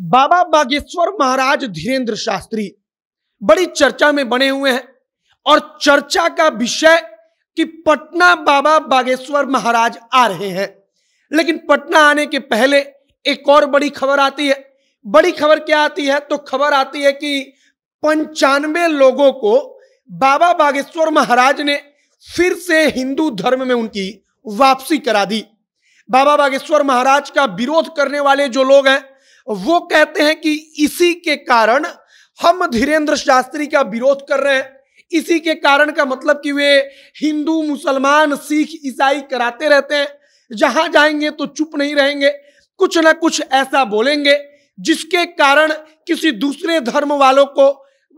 बाबा बागेश्वर महाराज धीरेन्द्र शास्त्री बड़ी चर्चा में बने हुए हैं और चर्चा का विषय कि पटना बाबा बागेश्वर महाराज आ रहे हैं लेकिन पटना आने के पहले एक और बड़ी खबर आती है बड़ी खबर क्या आती है तो खबर आती है कि पंचानवे लोगों को बाबा बागेश्वर महाराज ने फिर से हिंदू धर्म में उनकी वापसी करा दी बाबा बागेश्वर महाराज का विरोध करने वाले जो लोग हैं वो कहते हैं कि इसी के कारण हम धीरेन्द्र शास्त्री का विरोध कर रहे हैं इसी के कारण का मतलब कि वे हिंदू मुसलमान सिख ईसाई कराते रहते हैं जहां जाएंगे तो चुप नहीं रहेंगे कुछ ना कुछ ऐसा बोलेंगे जिसके कारण किसी दूसरे धर्म वालों को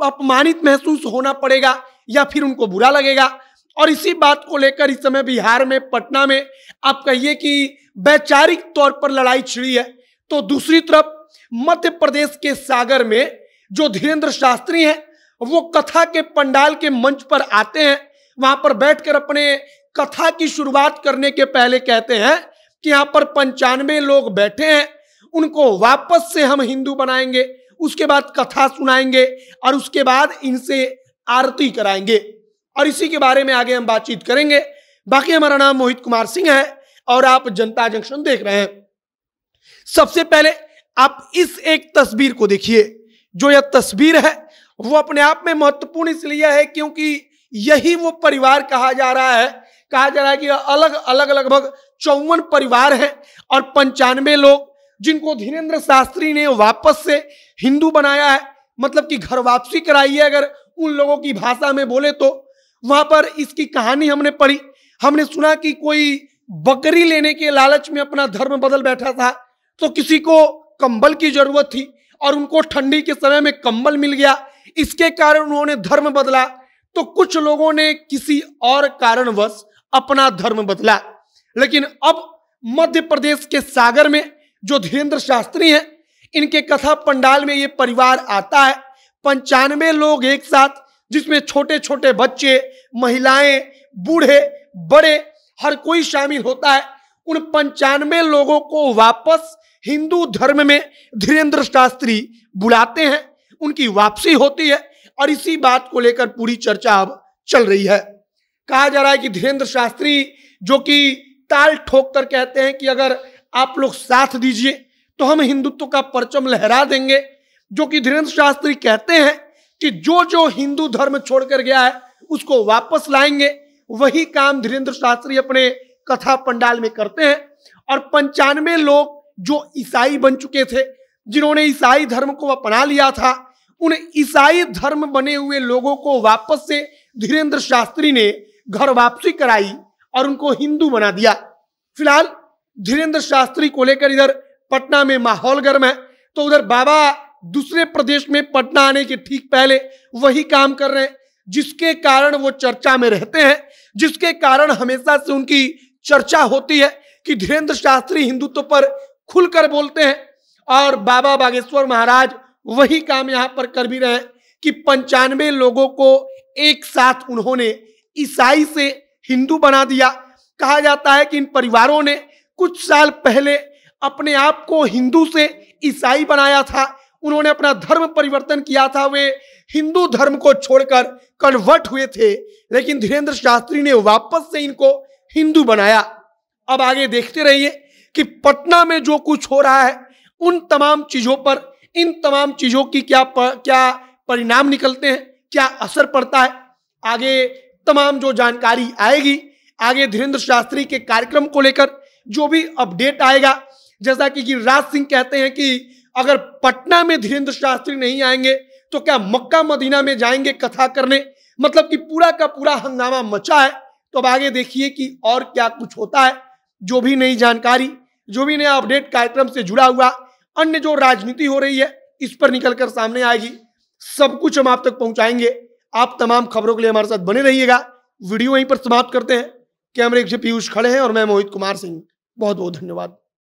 अपमानित महसूस होना पड़ेगा या फिर उनको बुरा लगेगा और इसी बात को लेकर इस समय बिहार में पटना में आप कहिए कि वैचारिक तौर पर लड़ाई छिड़ी है तो दूसरी तरफ मध्य प्रदेश के सागर में जो धीरेन्द्र शास्त्री हैं वो कथा के पंडाल के मंच पर आते हैं वहां पर बैठकर अपने कथा की शुरुआत करने के पहले कहते हैं कि यहाँ पर पंचानवे लोग बैठे हैं उनको वापस से हम हिंदू बनाएंगे उसके बाद कथा सुनाएंगे और उसके बाद इनसे आरती कराएंगे और इसी के बारे में आगे हम बातचीत करेंगे बाकी हमारा नाम मोहित कुमार सिंह है और आप जनता जंक्शन देख रहे हैं सबसे पहले आप इस एक तस्वीर को देखिए जो यह तस्वीर है वो अपने आप में महत्वपूर्ण इसलिए है क्योंकि यही वो परिवार कहा जा रहा है कहा जा रहा है कि अलग अलग लगभग चौवन परिवार हैं और पंचानवे लोग जिनको धीरेन्द्र शास्त्री ने वापस से हिंदू बनाया है मतलब कि घर वापसी कराई है अगर उन लोगों की भाषा में बोले तो वहां पर इसकी कहानी हमने पढ़ी हमने सुना कि कोई बकरी लेने के लालच में अपना धर्म बदल बैठा था तो किसी को कंबल की जरूरत थी और उनको ठंडी के समय में कंबल मिल गया इसके कारण उन्होंने धर्म बदला तो कुछ लोगों ने किसी और कारणवश अपना धर्म बदला लेकिन अब मध्य प्रदेश के सागर में जो धीरेन्द्र शास्त्री हैं इनके कथा पंडाल में ये परिवार आता है पंचानवे लोग एक साथ जिसमें छोटे छोटे बच्चे महिलाएं बूढ़े बड़े हर कोई शामिल होता है उन पंचानवे लोगों को वापस हिंदू धर्म में धीरेन्द्र शास्त्री बुलाते हैं उनकी वापसी होती है और इसी बात को लेकर पूरी चर्चा अब चल रही है कहा जा रहा है कि धीरेन्द्र शास्त्री जो कि ताल ठोक कर कहते हैं कि अगर आप लोग साथ दीजिए तो हम हिंदुत्व का परचम लहरा देंगे जो कि धीरेन्द्र शास्त्री कहते हैं कि जो जो हिंदू धर्म छोड़कर गया है उसको वापस लाएंगे वही काम धीरेन्द्र शास्त्री अपने कथा पंडाल में करते हैं और पंचानवे लोग जो ईसाई बन चुके थे जिन्होंने ईसाई धर्म को अपना लिया था उन ईसाई धर्म बने हुए लोगों को वापस से धीरेन्द्र शास्त्री ने घर वापसी कराई और उनको हिंदू बना दिया फिलहाल धीरेन्द्र शास्त्री को लेकर इधर पटना में माहौल गर्म है तो उधर बाबा दूसरे प्रदेश में पटना आने के ठीक पहले वही काम कर रहे हैं जिसके कारण वो चर्चा में रहते हैं जिसके कारण हमेशा से उनकी चर्चा होती है कि धीरेन्द्र शास्त्री हिंदुत्व पर खुलकर बोलते हैं और बाबा बागेश्वर महाराज वही काम यहाँ पर कर भी रहे हैं कि पंचानवे लोगों को एक साथ उन्होंने ईसाई से हिंदू बना दिया कहा जाता है कि इन परिवारों ने कुछ साल पहले अपने आप को हिंदू से ईसाई बनाया था उन्होंने अपना धर्म परिवर्तन किया था वे हिंदू धर्म को छोड़कर कन्वर्ट हुए थे लेकिन धीरेन्द्र शास्त्री ने वापस से इनको हिंदू बनाया अब आगे देखते रहिए कि पटना में जो कुछ हो रहा है उन तमाम चीज़ों पर इन तमाम चीज़ों की क्या पर, क्या परिणाम निकलते हैं क्या असर पड़ता है आगे तमाम जो जानकारी आएगी आगे धीरेन्द्र शास्त्री के कार्यक्रम को लेकर जो भी अपडेट आएगा जैसा कि गिरिराज सिंह कहते हैं कि अगर पटना में धीरेन्द्र शास्त्री नहीं आएंगे तो क्या मक्का मदीना में जाएंगे कथा करने मतलब कि पूरा का पूरा हंगामा मचा है तो अब आगे देखिए कि और क्या कुछ होता है जो भी नई जानकारी जो भी नया अपडेट कार्यक्रम से जुड़ा हुआ अन्य जो राजनीति हो रही है इस पर निकलकर सामने आएगी सब कुछ हम आप तक पहुंचाएंगे आप तमाम खबरों के लिए हमारे साथ बने रहिएगा वीडियो यहीं पर समाप्त करते हैं कैमरे से पीयूष खड़े हैं और मैं मोहित कुमार सिंह बहुत बहुत धन्यवाद